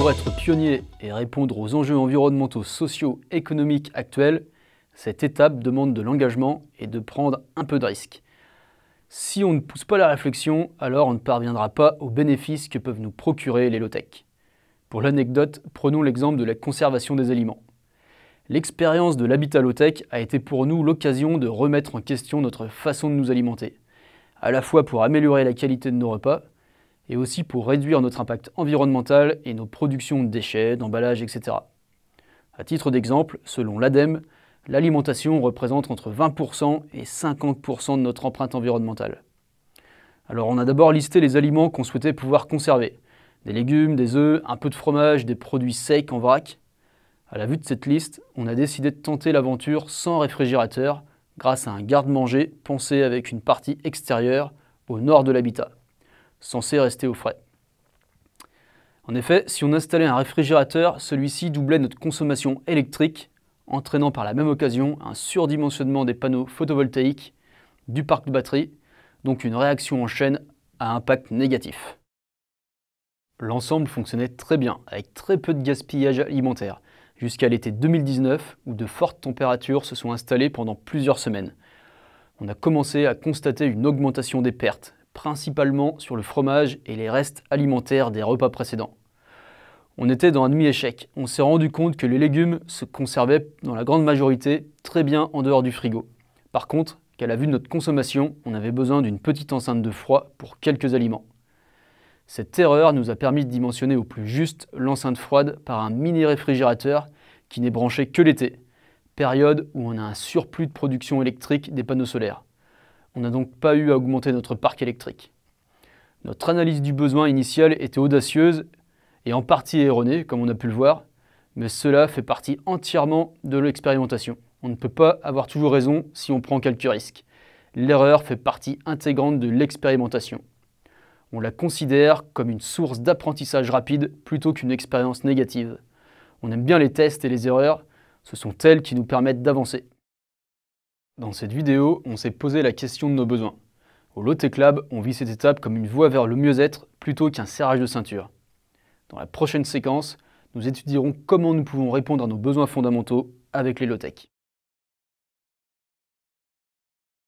Pour être pionnier et répondre aux enjeux environnementaux, sociaux, économiques actuels, cette étape demande de l'engagement et de prendre un peu de risque. Si on ne pousse pas la réflexion, alors on ne parviendra pas aux bénéfices que peuvent nous procurer les low-tech. Pour l'anecdote, prenons l'exemple de la conservation des aliments. L'expérience de l'habitat low-tech a été pour nous l'occasion de remettre en question notre façon de nous alimenter, à la fois pour améliorer la qualité de nos repas, et aussi pour réduire notre impact environnemental et nos productions de déchets, d'emballages, etc. À titre d'exemple, selon l'ADEME, l'alimentation représente entre 20% et 50% de notre empreinte environnementale. Alors on a d'abord listé les aliments qu'on souhaitait pouvoir conserver. Des légumes, des œufs, un peu de fromage, des produits secs en vrac. À la vue de cette liste, on a décidé de tenter l'aventure sans réfrigérateur grâce à un garde-manger pensé avec une partie extérieure au nord de l'habitat censé rester au frais. En effet, si on installait un réfrigérateur, celui-ci doublait notre consommation électrique, entraînant par la même occasion un surdimensionnement des panneaux photovoltaïques, du parc de batterie, donc une réaction en chaîne à impact négatif. L'ensemble fonctionnait très bien, avec très peu de gaspillage alimentaire, jusqu'à l'été 2019, où de fortes températures se sont installées pendant plusieurs semaines. On a commencé à constater une augmentation des pertes, principalement sur le fromage et les restes alimentaires des repas précédents. On était dans un demi-échec. On s'est rendu compte que les légumes se conservaient dans la grande majorité très bien en dehors du frigo. Par contre, qu'à la vue de notre consommation, on avait besoin d'une petite enceinte de froid pour quelques aliments. Cette erreur nous a permis de dimensionner au plus juste l'enceinte froide par un mini réfrigérateur qui n'est branché que l'été, période où on a un surplus de production électrique des panneaux solaires. On n'a donc pas eu à augmenter notre parc électrique. Notre analyse du besoin initial était audacieuse et en partie erronée, comme on a pu le voir, mais cela fait partie entièrement de l'expérimentation. On ne peut pas avoir toujours raison si on prend quelques risques. L'erreur fait partie intégrante de l'expérimentation. On la considère comme une source d'apprentissage rapide plutôt qu'une expérience négative. On aime bien les tests et les erreurs, ce sont elles qui nous permettent d'avancer. Dans cette vidéo, on s'est posé la question de nos besoins. Au Lotte Lab, on vit cette étape comme une voie vers le mieux-être plutôt qu'un serrage de ceinture. Dans la prochaine séquence, nous étudierons comment nous pouvons répondre à nos besoins fondamentaux avec les low